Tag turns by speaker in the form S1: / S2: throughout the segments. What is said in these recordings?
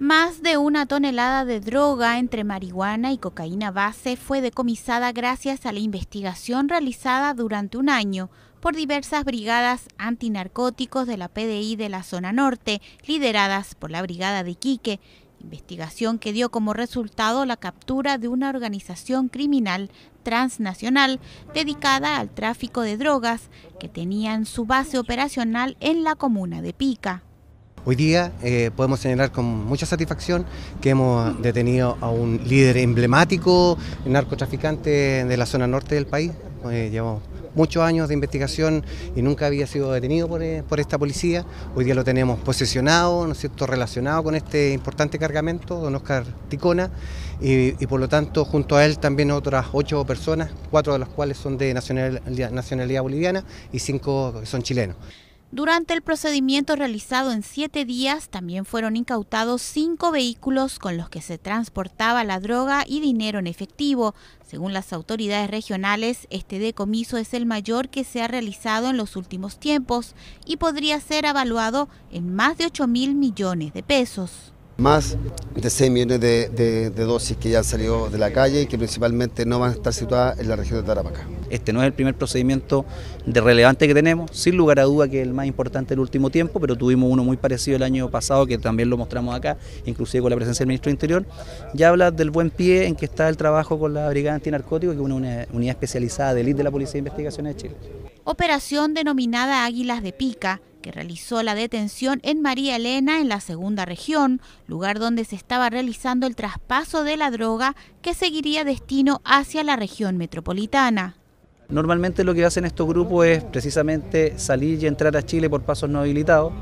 S1: Más de una tonelada de droga entre marihuana y cocaína base fue decomisada gracias a la investigación realizada durante un año por diversas brigadas antinarcóticos de la PDI de la zona norte, lideradas por la Brigada de Quique. investigación que dio como resultado la captura de una organización criminal transnacional dedicada al tráfico de drogas que tenían su base operacional en la comuna de Pica.
S2: Hoy día eh, podemos señalar con mucha satisfacción que hemos detenido a un líder emblemático, narcotraficante de la zona norte del país. Eh, llevamos muchos años de investigación y nunca había sido detenido por, eh, esta policía. Hoy día lo tenemos posesionado, ¿no cierto?, relacionado con este importante cargamento, don Oscar Ticona, y, por lo tanto junto a él también otras ocho personas, cuatro de las cuales son de nacionalidad, nacionalidad boliviana y cinco son chilenos.
S1: Durante el procedimiento realizado en siete días, también fueron incautados cinco vehículos con los que se transportaba la droga y dinero en efectivo. Según las autoridades regionales, este decomiso es el mayor que se ha realizado en los últimos tiempos y podría ser evaluado en más de 8 mil millones de pesos.
S3: Más de 6 millones de, de dosis que ya han salido de la calle y que principalmente no van a estar situadas en la región de Tarapacá. Este no es el primer procedimiento de relevante que tenemos, sin lugar a duda que es el más importante del último tiempo, pero tuvimos uno muy parecido el año pasado que también lo mostramos acá, inclusive con la presencia del ministro de Interior. Ya habla del buen pie en que está el trabajo con la Brigada antinarcótico, que es una unidad especializada de élite de la Policía de Investigaciones de Chile.
S1: Operación denominada Águilas de Pica que realizó la detención en María Elena, en la segunda región, lugar donde se estaba realizando el traspaso de la droga que seguiría destino hacia la región metropolitana.
S3: Normalmente lo que hacen estos grupos es precisamente salir y entrar a Chile por pasos no habilitados.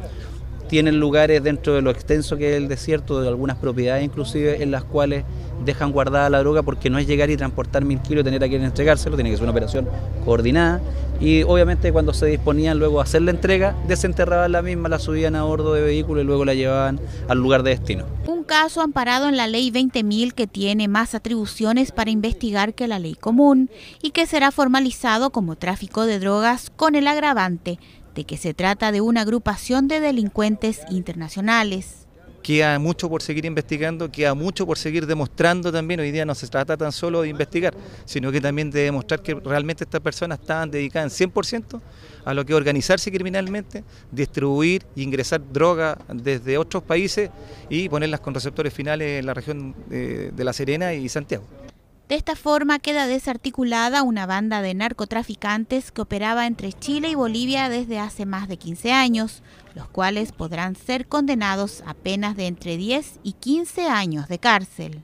S3: Tienen lugares dentro de lo extenso que es el desierto, de algunas propiedades inclusive, en las cuales dejan guardada la droga porque no es llegar y transportar mil kilos y tener a quien entregárselo, tiene que ser una operación coordinada. Y obviamente cuando se disponían luego a hacer la entrega, desenterraban la misma, la subían a bordo de vehículo y luego la llevaban al lugar de destino
S1: caso amparado en la Ley 20.000 que tiene más atribuciones para investigar que la ley común y que será formalizado como tráfico de drogas con el agravante de que se trata de una agrupación de delincuentes internacionales
S4: queda mucho por seguir investigando, queda mucho por seguir demostrando también. Hoy día no se trata tan solo de investigar, sino que también de demostrar que realmente estas personas estaban dedicadas en 100% a lo que es organizarse criminalmente, distribuir e ingresar droga desde otros países y ponerlas con receptores finales en la región eh, de La Serena y Santiago.
S1: De esta forma queda desarticulada una banda de narcotraficantes que operaba entre Chile y Bolivia desde hace más de 15 años, los cuales podrán ser condenados a penas de entre 10 y 15 años de cárcel.